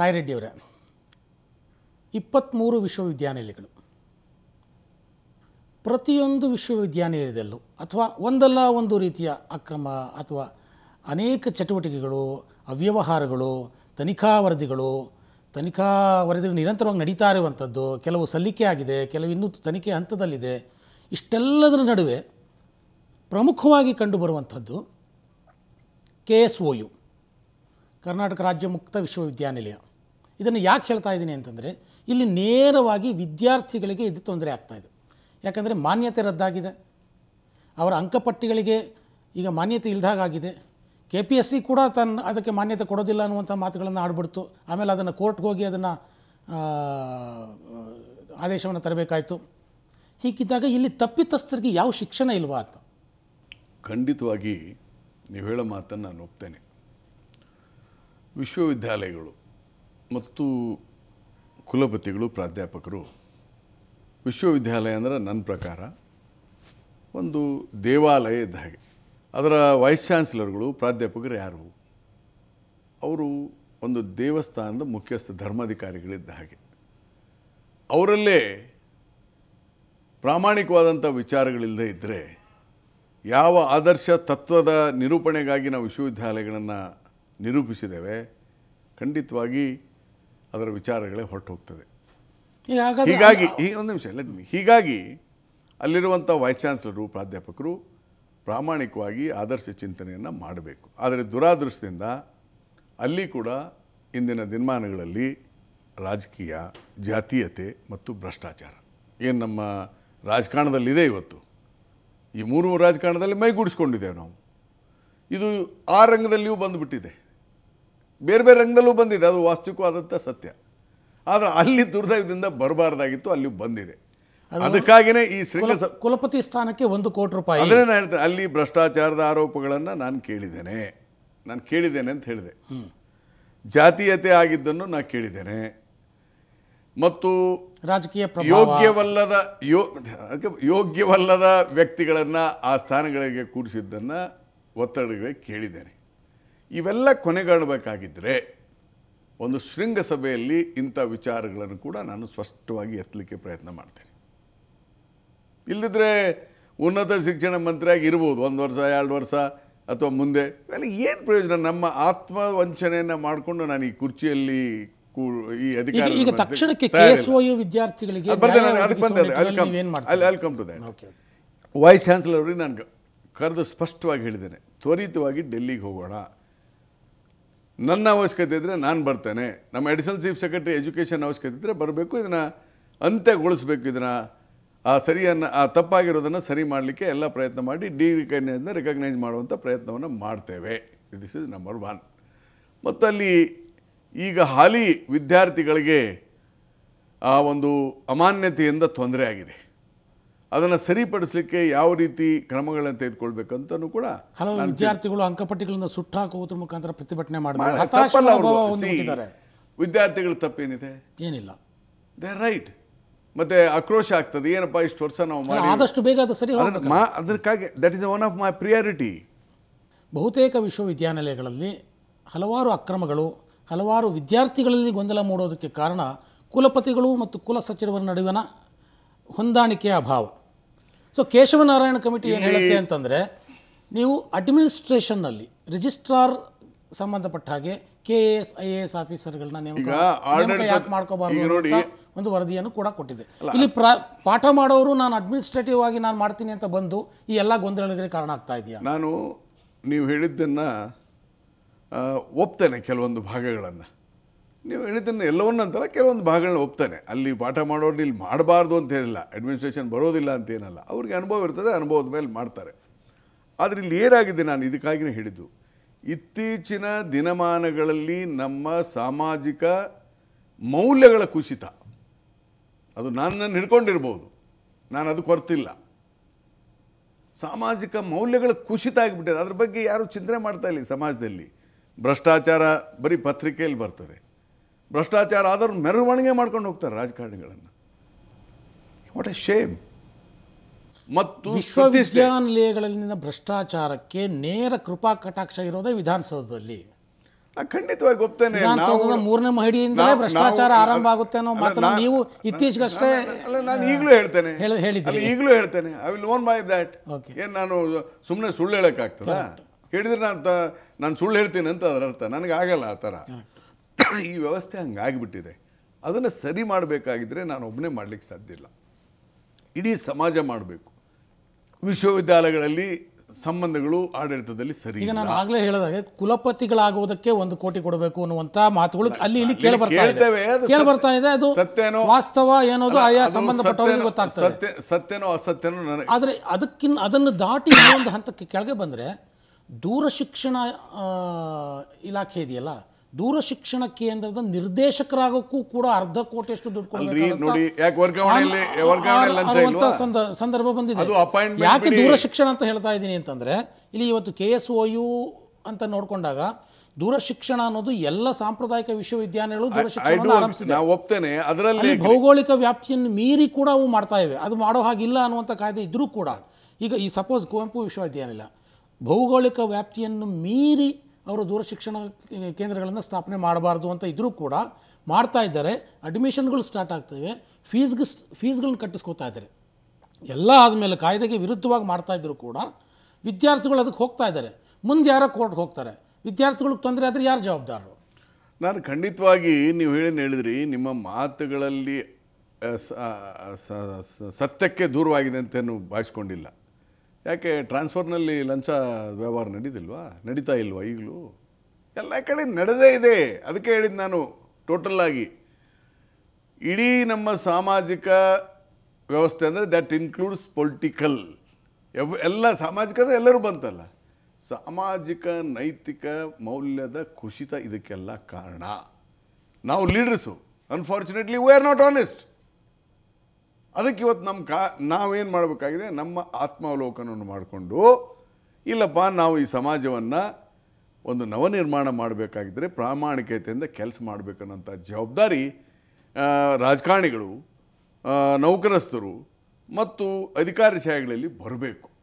ರಾಯರೆಡ್ಡಿಯವರೇ ಇಪ್ಪತ್ತ್ಮೂರು ವಿಶ್ವವಿದ್ಯಾನಿಲಯಗಳು ಪ್ರತಿಯೊಂದು ವಿಶ್ವವಿದ್ಯಾನಿಲಯದಲ್ಲೂ ಅಥವಾ ಒಂದಲ್ಲ ಒಂದು ರೀತಿಯ ಅಕ್ರಮ ಅಥವಾ ಅನೇಕ ಚಟುವಟಿಕೆಗಳು ಅವ್ಯವಹಾರಗಳು ತನಿಖಾ ವರದಿಗಳು ತನಿಖಾ ವರದಿಗಳು ನಿರಂತರವಾಗಿ ನಡೀತಾ ಇರುವಂಥದ್ದು ಕೆಲವು ಸಲ್ಲಿಕೆ ಆಗಿದೆ ಕೆಲವು ಇನ್ನೂ ತನಿಖೆ ಹಂತದಲ್ಲಿದೆ ಇಷ್ಟೆಲ್ಲದರ ನಡುವೆ ಪ್ರಮುಖವಾಗಿ ಕಂಡುಬರುವಂಥದ್ದು K S O U Karnataka ರಾಜ್ಯ ಮುಕ್ತ ವಿಶ್ವವಿದ್ಯಾನಿಲಯ ಇದನ್ನು ಯಾಕೆ ಹೇಳ್ತಾ ಇದ್ದೀನಿ ಅಂತಂದರೆ ಇಲ್ಲಿ ನೇರವಾಗಿ ವಿದ್ಯಾರ್ಥಿಗಳಿಗೆ ಇದು ತೊಂದರೆ ಆಗ್ತಾಯಿದೆ ಯಾಕಂದರೆ ಮಾನ್ಯತೆ ರದ್ದಾಗಿದೆ ಅವರ ಅಂಕಪಟ್ಟಿಗಳಿಗೆ ಈಗ ಮಾನ್ಯತೆ ಇಲ್ದಾಗಾಗಿದೆ ಕೆ ಪಿ ಎಸ್ ಸಿ ಕೂಡ ತನ್ನ ಅದಕ್ಕೆ ಮಾನ್ಯತೆ ಕೊಡೋದಿಲ್ಲ ಅನ್ನುವಂಥ ಮಾತುಗಳನ್ನು ಆಡ್ಬಿಡ್ತು ಆಮೇಲೆ ಅದನ್ನು ಕೋರ್ಟ್ಗೆ ಹೋಗಿ ಅದನ್ನು ಆದೇಶವನ್ನು ತರಬೇಕಾಯಿತು ಹೀಗಿದ್ದಾಗ ಇಲ್ಲಿ ತಪ್ಪಿತಸ್ಥರಿಗೆ ಯಾವ ಶಿಕ್ಷಣ ಇಲ್ವಾ ಅಂತ ಖಂಡಿತವಾಗಿ ನೀವು ಹೇಳೋ ಮಾತನ್ನು ನಾನು ಒಪ್ತೇನೆ ವಿಶ್ವವಿದ್ಯಾಲಯಗಳು ಮತ್ತು ಕುಲಪತಿಗಳು ಪ್ರಾಧ್ಯಾಪಕರು ವಿಶ್ವವಿದ್ಯಾಲಯ ಅಂದರೆ ನನ್ನ ಪ್ರಕಾರ ಒಂದು ದೇವಾಲಯ ಇದ್ದ ಹಾಗೆ ಅದರ ವೈಸ್ ಚಾನ್ಸಲರ್ಗಳು ಪ್ರಾಧ್ಯಾಪಕರು ಯಾರು ಅವರು ಒಂದು ದೇವಸ್ಥಾನದ ಮುಖ್ಯಸ್ಥ ಧರ್ಮಾಧಿಕಾರಿಗಳಿದ್ದ ಹಾಗೆ ಅವರಲ್ಲೇ ಪ್ರಾಮಾಣಿಕವಾದಂಥ ವಿಚಾರಗಳಿಲ್ಲದೇ ಇದ್ದರೆ ಯಾವ ಆದರ್ಶ ತತ್ವದ ನಿರೂಪಣೆಗಾಗಿ ನಾವು ವಿಶ್ವವಿದ್ಯಾಲಯಗಳನ್ನು ನಿರೂಪಿಸಿದ್ದೇವೆ ಖಂಡಿತವಾಗಿ ಅದರ ವಿಚಾರಗಳೇ ಹೊರಟು ಹೋಗ್ತದೆ ಹೀಗಾಗಿ ಈಗ ಒಂದು ನಿಮಿಷ ಲೆಟ್ ಮೀ ಹೀಗಾಗಿ ಅಲ್ಲಿರುವಂಥ ವೈಸ್ ಚಾನ್ಸಲರು ಪ್ರಾಧ್ಯಾಪಕರು ಪ್ರಾಮಾಣಿಕವಾಗಿ ಆದರ್ಶ ಚಿಂತನೆಯನ್ನು ಮಾಡಬೇಕು ಆದರೆ ದುರಾದೃಷ್ಟದಿಂದ ಅಲ್ಲಿ ಕೂಡ ಇಂದಿನ ದಿನಮಾನಗಳಲ್ಲಿ ರಾಜಕೀಯ ಜಾತೀಯತೆ ಮತ್ತು ಭ್ರಷ್ಟಾಚಾರ ಏನು ನಮ್ಮ ರಾಜಕಾರಣದಲ್ಲಿದೆ ಇವತ್ತು ಈ ಮೂರು ರಾಜಕಾರಣದಲ್ಲಿ ಮೈಗೂಡಿಸ್ಕೊಂಡಿದ್ದೇವೆ ನಾವು ಇದು ಆ ರಂಗದಲ್ಲಿಯೂ ಬಂದುಬಿಟ್ಟಿದೆ ಬೇರೆ ಬೇರೆ ರಂಗದಲ್ಲೂ ಬಂದಿದೆ ಅದು ವಾಸ್ತವಿಕವಾದಂಥ ಸತ್ಯ ಆದರೆ ಅಲ್ಲಿ ದುರ್ದೈವದಿಂದ ಬರಬಾರ್ದಾಗಿತ್ತು ಅಲ್ಲಿ ಬಂದಿದೆ ಅದಕ್ಕಾಗಿಯೇ ಈ ಶೃಂಗ ಕುಲಪತಿ ಸ್ಥಾನಕ್ಕೆ ಒಂದು ಕೋಟಿ ರೂಪಾಯಿ ಅದನ್ನೇ ನಾನು ಹೇಳ್ತೇನೆ ಅಲ್ಲಿ ಭ್ರಷ್ಟಾಚಾರದ ಆರೋಪಗಳನ್ನು ನಾನು ಕೇಳಿದ್ದೇನೆ ನಾನು ಕೇಳಿದ್ದೇನೆ ಅಂತ ಹೇಳಿದೆ ಜಾತೀಯತೆ ಆಗಿದ್ದನ್ನು ನಾನು ಕೇಳಿದ್ದೇನೆ ಮತ್ತು ರಾಜಕೀಯ ಯೋಗ್ಯವಲ್ಲದ ಯೋ ಯೋಗ್ಯವಲ್ಲದ ವ್ಯಕ್ತಿಗಳನ್ನು ಆ ಸ್ಥಾನಗಳಿಗೆ ಕೂಡಿಸಿದ್ದನ್ನು ಒತ್ತಡಗಳಿಗೆ ಕೇಳಿದ್ದೇನೆ ಇವೆಲ್ಲ ಕೊನೆಗಾಡಬೇಕಾಗಿದ್ದರೆ ಒಂದು ಶೃಂಗಸಭೆಯಲ್ಲಿ ಇಂಥ ವಿಚಾರಗಳನ್ನು ಕೂಡ ನಾನು ಸ್ಪಷ್ಟವಾಗಿ ಎತ್ತಲಿಕ್ಕೆ ಪ್ರಯತ್ನ ಮಾಡ್ತೇನೆ ಇಲ್ಲದಿದ್ದರೆ ಉನ್ನತ ಶಿಕ್ಷಣ ಮಂತ್ರಿಯಾಗಿ ಇರ್ಬೋದು ಒಂದು ವರ್ಷ ಎರಡು ವರ್ಷ ಅಥವಾ ಮುಂದೆ ಇವೆಲ್ಲ ಏನು ಪ್ರಯೋಜನ ನಮ್ಮ ಆತ್ಮವಂಚನೆಯನ್ನು ಮಾಡಿಕೊಂಡು ನಾನು ಈ ಕುರ್ಚಿಯಲ್ಲಿ ಈ ಅಧಿಕಾರಿಗಳಿಗೆ ವೈಸ್ ಚಾನ್ಸಲರ್ ನಾನು ಕರೆದು ಸ್ಪಷ್ಟವಾಗಿ ಹೇಳಿದ್ದೇನೆ ತ್ವರಿತವಾಗಿ ಡೆಲ್ಲಿಗೆ ಹೋಗೋಣ ನನ್ನ ಅವಶ್ಯಕತೆ ಇದ್ದರೆ ನಾನು ಬರ್ತೇನೆ ನಮ್ಮ ಅಡಿಷನಲ್ ಚೀಫ್ ಸೆಕ್ರೆಟರಿ ಎಜುಕೇಷನ್ ಅವಶ್ಯಕತೆ ಇದ್ದರೆ ಬರಬೇಕು ಇದನ್ನು ಅಂತ್ಯಗೊಳಿಸ್ಬೇಕು ಇದನ್ನು ಆ ಸರಿಯನ್ನು ಆ ತಪ್ಪಾಗಿರೋದನ್ನು ಸರಿ ಮಾಡಲಿಕ್ಕೆ ಎಲ್ಲ ಪ್ರಯತ್ನ ಮಾಡಿ ಡಿ ರಿಕಗ್ನೈಸ್ನ ರೆಕಗ್ನೈಸ್ ಮಾಡುವಂಥ ಪ್ರಯತ್ನವನ್ನು ಮಾಡ್ತೇವೆ ದಿಸ್ ಇಸ್ ನಂಬರ್ ಒನ್ ಮತ್ತು ಅಲ್ಲಿ ಈಗ ಹಾಲಿ ವಿದ್ಯಾರ್ಥಿಗಳಿಗೆ ಆ ಒಂದು ಅಮಾನ್ಯತೆಯಿಂದ ತೊಂದರೆ ಆಗಿದೆ ಅದನ್ನು ಸರಿಪಡಿಸಲಿಕ್ಕೆ ಯಾವ ರೀತಿ ಕ್ರಮಗಳನ್ನು ತೆಗೆದುಕೊಳ್ಬೇಕಂತನೂ ಕೂಡ ಹಲವು ವಿದ್ಯಾರ್ಥಿಗಳು ಅಂಕಪಟ್ಟಿಗಳನ್ನು ಹಾಕುವುದರ ಮುಖಾಂತರ ಪ್ರತಿಭಟನೆ ಮಾಡಿದ್ದಾರೆ ವಿದ್ಯಾರ್ಥಿಗಳ ತಪ್ಪೇನಿದೆ ಏನಿಲ್ಲ ದೇ ರೈಟ್ ಮತ್ತೆ ಆಕ್ರೋಶ ಆಗ್ತದೆ ಏನಪ್ಪ ಇಷ್ಟು ವರ್ಷ ನಾವು ಆದಷ್ಟು ಬೇಗ ಅದು ಸರಿ ಅದಕ್ಕಾಗಿ that is one of my priority ಬಹುತೇಕ ವಿಶ್ವವಿದ್ಯಾನಿಲಯಗಳಲ್ಲಿ ಹಲವಾರು ಅಕ್ರಮಗಳು ಹಲವಾರು ವಿದ್ಯಾರ್ಥಿಗಳಲ್ಲಿ ಗೊಂದಲ ಮೂಡೋದಕ್ಕೆ ಕಾರಣ ಕುಲಪತಿಗಳು ಮತ್ತು ಕುಲ ಸಚಿವರ ನಡುವಿನ ಹೊಂದಾಣಿಕೆಯ ಅಭಾವ ಸೊ ಕೇಶವನಾರಾಯಣ ಕಮಿಟಿ ಏನು ಹೇಳುತ್ತೆ ಅಂತಂದರೆ ನೀವು ಅಡ್ಮಿನಿಸ್ಟ್ರೇಷನ್ನಲ್ಲಿ ರಿಜಿಸ್ಟ್ರಾರ್ ಸಂಬಂಧಪಟ್ಟ ಹಾಗೆ K A S I A S ಆಫೀಸರ್ಗಳನ್ನ ನೇಮಕ ಯಾಕೆ ಮಾಡ್ಕೋಬಾರ್ದು ಒಂದು ವರದಿಯನ್ನು ಕೂಡ ಕೊಟ್ಟಿದೆ ಇಲ್ಲಿ ಪಾಠ ಮಾಡೋರು ನಾನು ಅಡ್ಮಿನಿಸ್ಟ್ರೇಟಿವ್ ಆಗಿ ನಾನು ಮಾಡ್ತೀನಿ ಅಂತ ಬಂದು ಈ ಎಲ್ಲ ಗೊಂದಲಗಳಿಗೆ ಕಾರಣ ಆಗ್ತಾ ಇದೆಯಾ ನಾನು ನೀವು ಹೇಳಿದ್ದನ್ನು ಒಪ್ತೇನೆ ಕೆಲವೊಂದು ಭಾಗಗಳನ್ನು ನೀವು ಹೇಳಿದ್ದನ್ನು ಎಲ್ಲವನ್ನಂತರ ಕೆಲವೊಂದು ಭಾಗಗಳನ್ನ ಒಪ್ತಾನೆ ಅಲ್ಲಿ ಪಾಠ ಮಾಡೋರು ಇಲ್ಲಿ ಮಾಡಬಾರ್ದು ಅಂತ ಹೇಳಿಲ್ಲ ಅಡ್ಮಿನಿಸ್ಟ್ರೇಷನ್ ಬರೋದಿಲ್ಲ ಅಂತ ಏನಲ್ಲ ಅವ್ರಿಗೆ ಅನುಭವ ಇರ್ತದೆ ಅನುಭವದ ಮೇಲೆ ಮಾಡ್ತಾರೆ ಆದರೆ ಇಲ್ಲಿ ಏನಾಗಿದೆ ನಾನು ಇದಕ್ಕಾಗಿನೇ ಹೇಳಿದ್ದು ಇತ್ತೀಚಿನ ದಿನಮಾನಗಳಲ್ಲಿ ನಮ್ಮ ಸಾಮಾಜಿಕ ಮೌಲ್ಯಗಳ ಕುಸಿತ ಅದು ನಾನು ನನ್ನ ಹಿಡ್ಕೊಂಡಿರ್ಬೋದು ನಾನು ಅದು ಕೊರತಿಲ್ಲ ಸಾಮಾಜಿಕ ಮೌಲ್ಯಗಳ ಕುಸಿತ ಆಗಿಬಿಟ್ಟಿದೆ ಅದ್ರ ಬಗ್ಗೆ ಯಾರೂ ಚಿಂತನೆ ಮಾಡ್ತಾ ಇಲ್ಲ ಸಮಾಜದಲ್ಲಿ ಭ್ರಷ್ಟಾಚಾರ ಬರೀ ಪತ್ರಿಕೆಯಲ್ಲಿ ಬರ್ತದೆ ಭ್ರಷ್ಟಾಚಾರ ಆದರೂ ಮೆರವಣಿಗೆ ಮಾಡ್ಕೊಂಡು ಹೋಗ್ತಾರೆ ರಾಜಕಾರಣಿಗಳನ್ನು ವಾಟ್ ಎ ಶೇಮ್ ಮತ್ತು ವಿಶ್ವವಿದ್ಯಾನಿಲಯಗಳಲ್ಲಿನ ಭ್ರಷ್ಟಾಚಾರಕ್ಕೆ ನೇರ ಕೃಪಾ ಕಟಾಕ್ಷ ಇರೋದೇ ವಿಧಾನಸೌಧದಲ್ಲಿ ಖಂಡಿತವಾಗಿ ಒಪ್ತೇನೆ ಮೂರನೇ ಮಹಡಿಯಿಂದ ಭ್ರಷ್ಟಾಚಾರ ಆರಂಭ ಆಗುತ್ತೆ ಅನ್ನೋ ಮಾತನ್ನ ನೀವು ಇತ್ತೀಚೆಗಷ್ಟೇ ನಾನು ಈಗಲೂ ಹೇಳ್ತೇನೆ ಹೇಳಿದ್ದೆ ಈಗಲೂ ಹೇಳ್ತೇನೆ I will own by that ಏನು ನಾನು ಸುಮ್ಮನೆ ಸುಳ್ಳು ಹೇಳೋಕ್ಕಾಗ್ತದ ಹೇಳಿದ್ರೆ ನಾನು ನಾನು ಸುಳ್ಳು ಹೇಳ್ತೀನಿ ಅಂತ ಅದರ ಅರ್ಥ ನನಗೆ ಆಗಲ್ಲ ಆ ಥರ ಈ ವ್ಯವಸ್ಥೆ ಹಂಗಾಗಿಬಿಟ್ಟಿದೆ ಅದನ್ನು ಸರಿ ಮಾಡಬೇಕಾಗಿದ್ದರೆ ನಾನು ಒಬ್ಬನೇ ಮಾಡಲಿಕ್ಕೆ ಸಾಧ್ಯ ಇಲ್ಲ ಇಡೀ ಸಮಾಜ ಮಾಡಬೇಕು ವಿಶ್ವವಿದ್ಯಾಲಯಗಳಲ್ಲಿ ಸಂಬಂಧಗಳು ಆಡಳಿತದಲ್ಲಿ ಸರಿ ಈಗ ನಾನು ಆಗಲೇ ಹೇಳಿದಾಗ ಕುಲಪತಿಗಳಾಗುವುದಕ್ಕೆ ಒಂದು ಕೋಟಿ ಕೊಡಬೇಕು ಅನ್ನುವಂಥ ಮಾತುಗಳು ಅಲ್ಲಿ ಇಲ್ಲಿ ಕೇಳಿ ಬರ್ತಾ ಇದೆ ಅದು ಸತ್ಯನೋ ವಾಸ್ತವ ಏನೋದು ಆಯಾ ಸಂಬಂಧಪಟ್ಟವರಿಗೆ ಗೊತ್ತಾಗ್ತದೆ ಸತ್ಯ ಸತ್ಯನೋ ಅಸತ್ಯನೋ ನನಗೆ ಆದರೆ ಅದಕ್ಕಿನ್ನ ಅದನ್ನು ದಾಟಿ ಒಂದು ಹಂತಕ್ಕೆ ಕೆಳಗೆ ಬಂದರೆ ದೂರ ಶಿಕ್ಷಣ ಇಲಾಖೆ ಇದೆಯಲ್ಲ ದೂರ ಶಿಕ್ಷಣ ಕೇಂದ್ರದ ನಿರ್ದೇಶಕರಾಗೋಕ್ಕೂ ಕೂಡ ಅರ್ಧ ಕೋಟಿಯಷ್ಟು ದುಡ್ಡು ಕೊಡಬೇಕು ಸಂದರ್ಭ ಬಂದಿದೆ ಯಾಕೆ ದೂರ ಶಿಕ್ಷಣ ಅಂತ ಹೇಳ್ತಾ ಇದ್ದೀನಿ ಅಂತಂದ್ರೆ ಇಲ್ಲಿ ಇವತ್ತು ಕೆ ಎಸ್ ಒ ಯು ಅಂತ ನೋಡ್ಕೊಂಡಾಗ ದೂರ ಶಿಕ್ಷಣ ಅನ್ನೋದು ಎಲ್ಲ ಸಾಂಪ್ರದಾಯಿಕ ವಿಶ್ವವಿದ್ಯಾಲಯಗಳು ದೂರ ಶಿಕ್ಷಣ ಒಪ್ತೇನೆ ಅದರಲ್ಲಿ ಭೌಗೋಳಿಕ ವ್ಯಾಪ್ತಿಯನ್ನು ಮೀರಿ ಕೂಡ ಅವು ಮಾಡ್ತಾ ಇವೆ ಅದು ಮಾಡೋ ಹಾಗಿಲ್ಲ ಅನ್ನುವಂಥ ಕಾಯ್ದೆ ಇದ್ರೂ ಕೂಡ ಈಗ ಈ ಸಪೋಸ್ ಕುವೆಂಪು ವಿಶ್ವವಿದ್ಯಾನಿಲಯ ಭೌಗೋಳಿಕ ವ್ಯಾಪ್ತಿಯನ್ನು ಮೀರಿ ಅವರು ದೂರ ಶಿಕ್ಷಣ ಕೇಂದ್ರಗಳನ್ನು ಸ್ಥಾಪನೆ ಮಾಡಬಾರ್ದು ಅಂತ ಇದ್ದರೂ ಕೂಡ ಮಾಡ್ತಾ ಇದ್ದಾರೆ ಅಡ್ಮಿಷನ್ಗಳು ಸ್ಟಾರ್ಟ್ ಆಗ್ತವೆ ಫೀಸ್ಗೆ ಫೀಸ್ಗಳನ್ನ ಕಟ್ಟಿಸ್ಕೊತಾ ಇದ್ದಾರೆ ಎಲ್ಲ ಆದಮೇಲೆ ಕಾಯ್ದೆಗೆ ವಿರುದ್ಧವಾಗಿ ಮಾಡ್ತಾ ಇದ್ದರೂ ಕೂಡ ವಿದ್ಯಾರ್ಥಿಗಳು ಅದಕ್ಕೆ ಹೋಗ್ತಾ ಇದ್ದಾರೆ ಮುಂದೆ ಯಾರೋ ಕೋರ್ಟ್ಗೆ ಹೋಗ್ತಾರೆ ವಿದ್ಯಾರ್ಥಿಗಳಿಗೆ ತೊಂದರೆ ಆದರೆ ಯಾರು ಜವಾಬ್ದಾರರು ನಾನು ಖಂಡಿತವಾಗಿ ನೀವು ಹೇಳಿ ಹೇಳಿದ್ರಿ ನಿಮ್ಮ ಮಾತುಗಳಲ್ಲಿ ಸತ್ಯಕ್ಕೆ ದೂರವಾಗಿದೆ ಅಂತ ಭಾವಿಸ್ಕೊಂಡಿಲ್ಲ ಯಾಕೆ ಟ್ರಾನ್ಸ್ಫರ್ನಲ್ಲಿ ಲಂಚ ವ್ಯವಹಾರ ನಡೀದಿಲ್ವಾ ನಡೀತಾ ಇಲ್ವಾ ಈಗಲೂ ಎಲ್ಲ ಕಡೆ ನಡೆದೇ ಇದೆ ಅದಕ್ಕೆ ಹೇಳಿದ್ದು ನಾನು ಟೋಟಲ್ಲಾಗಿ ಇಡೀ ನಮ್ಮ ಸಾಮಾಜಿಕ ವ್ಯವಸ್ಥೆ ಅಂದರೆ ದ್ಯಾಟ್ ಇನ್ಕ್ಲೂಡ್ಸ್ ಪೊಲಿಟಿಕಲ್ ಎವ್ ಎಲ್ಲ ಸಾಮಾಜಿಕ ಅಂದರೆ ಎಲ್ಲರೂ ಬಂತಲ್ಲ ಸಾಮಾಜಿಕ ನೈತಿಕ ಮೌಲ್ಯದ ಕುಸಿತ ಇದಕ್ಕೆಲ್ಲ ಕಾರಣ ನಾವು leaders unfortunately we are not honest ಅದಕ್ಕೆ ಇವತ್ತು ನಮ್ಮ ಕಾ ನಾವೇನು ಮಾಡಬೇಕಾಗಿದೆ ನಮ್ಮ ಆತ್ಮಾವಲೋಕನವನ್ನು ಮಾಡಿಕೊಂಡು ಇಲ್ಲಪ್ಪ ನಾವು ಈ ಸಮಾಜವನ್ನು ಒಂದು ನವನಿರ್ಮಾಣ ಮಾಡಬೇಕಾಗಿದ್ದರೆ ಪ್ರಾಮಾಣಿಕತೆಯಿಂದ ಕೆಲಸ ಮಾಡಬೇಕನ್ನೋಂಥ ಜವಾಬ್ದಾರಿ ರಾಜಕಾರಣಿಗಳು ನೌಕರಸ್ಥರು ಮತ್ತು ಅಧಿಕಾರಿ ಅಧಿಕಾರಶಾಹಿಗಳಲ್ಲಿ ಬರಬೇಕು